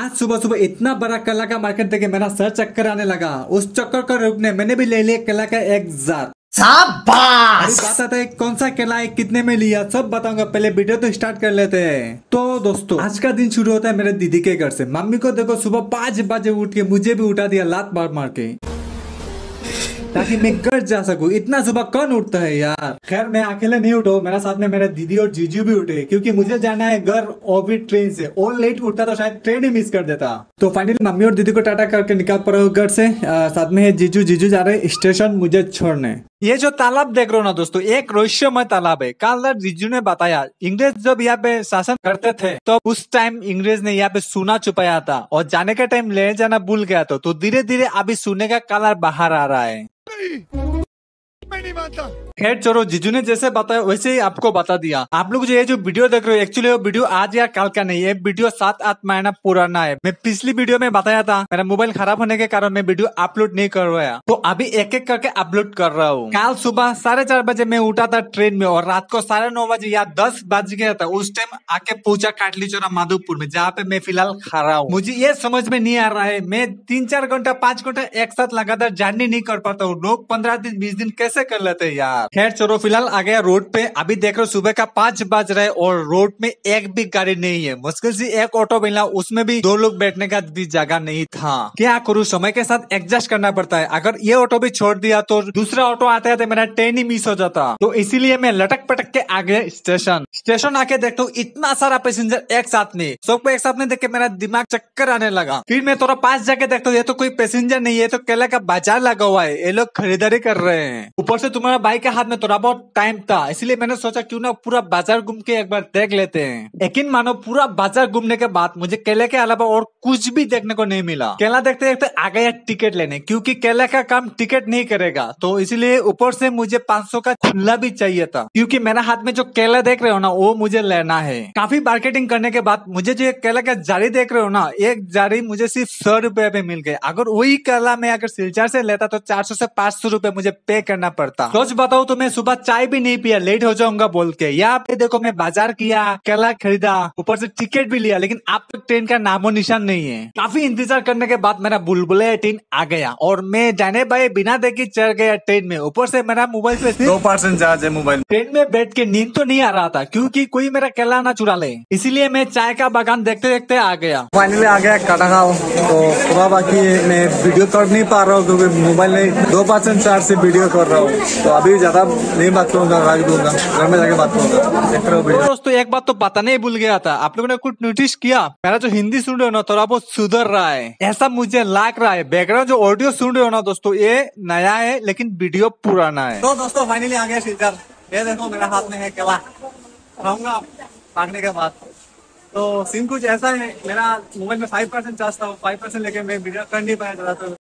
आज सुबह सुबह इतना बड़ा कला का मार्केट देखे मेरा सर चक्कर आने लगा उस चक्कर का रूप ने मैंने भी ले लिया कला का एक जार बात है कौन सा केला है कितने में लिया सब बताऊंगा पहले वीडियो तो स्टार्ट कर लेते हैं तो दोस्तों आज का दिन शुरू होता है मेरे दीदी के घर से मम्मी को देखो सुबह पांच बजे उठ के मुझे भी उठा दिया लात मार मार के ताकि मैं घर जा सकूं इतना सुबह कौन उठता है यार खैर मैं अकेले नहीं उठो मेरा साथ में मेरे दीदी और जीजू भी उठे क्योंकि मुझे जाना है घर और भी ट्रेन से और लेट उठता तो शायद ट्रेन ही मिस कर देता तो फाइनली मम्मी और दीदी को टाटा करके निकाल पड़ा घर से आ, साथ में है जीजू जीजू जा रहे स्टेशन मुझे छोड़ने ये जो तालाब देख रहे हो ना दोस्तों एक रहस्यमय तालाब है कार्ल रिजू ने बताया इंग्रेज जब यहाँ पे शासन करते थे तो उस टाइम इंग्रेज ने यहाँ पे सोना छुपाया था और जाने के टाइम ले जाना भूल गया था तो धीरे धीरे अभी सोने का कलर बाहर आ रहा है मैं नहीं जीजू ने जैसे बताया वैसे ही आपको बता दिया आप लोग जो ये जो वीडियो देख रहे हो एक्चुअली वो वीडियो आज या कल का नहीं है वीडियो सात आठ महीना पुराना है मैं पिछली वीडियो में बताया था मेरा मोबाइल खराब होने के कारण मैं वीडियो अपलोड नहीं कर रहा तो अभी एक एक करके अपलोड कर रहा हूँ कल सुबह साढ़े चार बजे मैं उठा था ट्रेन में और रात को साढ़े नौ बजे या दस बज गया था उस टाइम आके पूछा काटली चोरा माधोपुर में जहाँ पे मैं फिलहाल खड़ा हूँ मुझे ये समझ में नहीं आ रहा है मैं तीन चार घंटा पांच घंटा एक साथ लगातार जर्नी नहीं कर पाता हूँ लोग पंद्रह दिन बीस दिन कैसे कैसे कर लेते यार खैर चलो फिलहाल आ गया रोड पे अभी देख रहे हो सुबह का पांच बज रहे और रोड में एक भी गाड़ी नहीं है मुश्किल से एक ऑटो मिला उसमें भी दो लोग बैठने का भी जगह नहीं था क्या करूँ समय के साथ एडजस्ट करना पड़ता है अगर ये ऑटो भी छोड़ दिया तो दूसरा ऑटो आते आते तो मेरा ट्रेन ही मिस हो जाता तो इसीलिए मैं लटक पटक के आ गया स्टेशन स्टेशन आके देखता हूँ इतना सारा पैसेंजर एक साथ में सबको एक साथ में देख के मेरा दिमाग चक्कर आने लगा फिर मैं थोड़ा पास जाके देखता हूँ ये तो कोई पैसेंजर नहीं है तो केला का बाजार लगा हुआ है ये लोग खरीदारी कर रहे हैं ऊपर से तुम्हारा बाइक के हाथ में थोड़ा बहुत टाइम था इसलिए मैंने सोचा क्यों ना पूरा बाजार घूम के एक बार देख लेते हैं यकीन मानो पूरा बाजार घूमने के बाद मुझे केले के अलावा और कुछ भी देखने को नहीं मिला केला देखते देखते आ गया टिकट लेने क्योंकि केला का काम टिकट नहीं करेगा तो इसलिए ऊपर से मुझे 500 का खुल्ला भी चाहिए था क्यूँकी मेरे हाथ में जो केला देख रहे हो ना वो मुझे लेना है काफी मार्केटिंग करने के बाद मुझे जो एक केला का जारी देख रहे हो ना एक जारी मुझे सिर्फ सौ रुपए में मिल गए अगर वही केला मैं अगर सिलचार से लेता तो चार सौ से पांच सौ रुपए मुझे पे करना पड़ता सोच बताऊँ तो मैं सुबह चाय भी नहीं पिया लेट हो जाऊंगा बोल के यहाँ पे देखो मैं बाजार किया केला खरीदा ऊपर से टिकट भी लिया लेकिन अब तक ट्रेन का नामो निशान नहीं है काफी इंतजार करने के बाद मेरा बुलबुले ट्रेन आ गया और मैं जाने भाई बिना देखे चढ़ गया ट्रेन में ऊपर से मेरा मोबाइल पे दो परसेंट चार्ज है मोबाइल ट्रेन में बैठ के नींद तो नहीं आ रहा था क्यूँकी कोई मेरा केला ना चुरा ले इसीलिए मैं चाय का बागान देखते देखते आ गया फाइनली आ गया कटाखाव तो थोड़ा बाकी मैं वीडियो कर नहीं पा रहा हूँ क्योंकि मोबाइल नहीं दो परसेंट चार्ज से वीडियो कर रहा हूँ तो अभी ज्यादा नहीं बात करूंगा गाड़ी दूंगा घर में जाके बात करूंगा दोस्तों एक बात तो पता नहीं भूल गया था आप लोगों ने कुछ नोटिस किया मेरा जो हिंदी सुन रहे हो ना तो बहुत सुधर रहा है ऐसा मुझे लाग रहा है बैकग्राउंड जो ऑडियो सुन रहे हो ना दोस्तों ये नया है लेकिन वीडियो पुराना है तो दोस्तों फाइनली आ गया सीजर ये देखो मेरे हाथ में है केला खाऊंगा भागने के बाद तो सिम कुछ ऐसा है मेरा मोबाइल में फाइव परसेंट चार्ज था फाइव परसेंट लेके मैं वीडियो कर नहीं पाया था तो